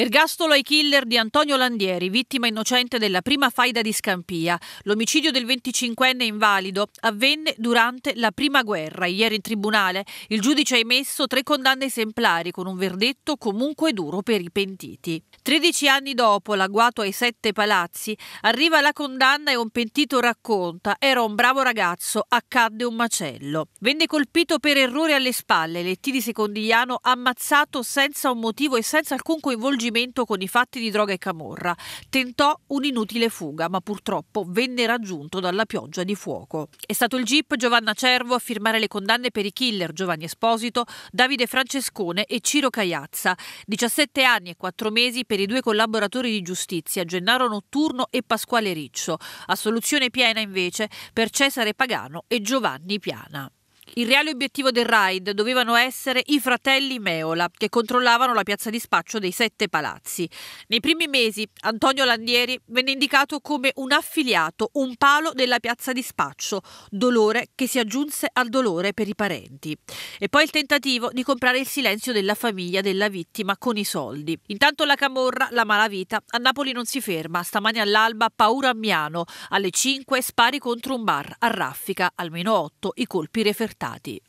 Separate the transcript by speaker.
Speaker 1: Ergastolo ai killer di Antonio Landieri, vittima innocente della prima faida di Scampia. L'omicidio del 25enne invalido avvenne durante la prima guerra. Ieri in tribunale il giudice ha emesso tre condanne esemplari con un verdetto comunque duro per i pentiti. 13 anni dopo l'agguato ai sette palazzi arriva la condanna e un pentito racconta era un bravo ragazzo, accadde un macello. Venne colpito per errore alle spalle, Lettini Secondigliano ammazzato senza un motivo e senza alcun coinvolgimento sconvolgimento con i fatti di droga e camorra. Tentò un'inutile fuga, ma purtroppo venne raggiunto dalla pioggia di fuoco. È stato il GIP Giovanna Cervo a firmare le condanne per i killer Giovanni Esposito, Davide Francescone e Ciro Caiazza. 17 anni e 4 mesi per i due collaboratori di giustizia, Gennaro Notturno e Pasquale Riccio. Assoluzione piena invece per Cesare Pagano e Giovanni Piana. Il reale obiettivo del raid dovevano essere i fratelli Meola, che controllavano la piazza di spaccio dei Sette Palazzi. Nei primi mesi Antonio Landieri venne indicato come un affiliato, un palo della piazza di spaccio, dolore che si aggiunse al dolore per i parenti. E poi il tentativo di comprare il silenzio della famiglia della vittima con i soldi. Intanto la camorra, la malavita, a Napoli non si ferma. Stamani all'alba paura a Miano, alle 5 spari contro un bar, a Raffica, almeno 8 i colpi referti 打底。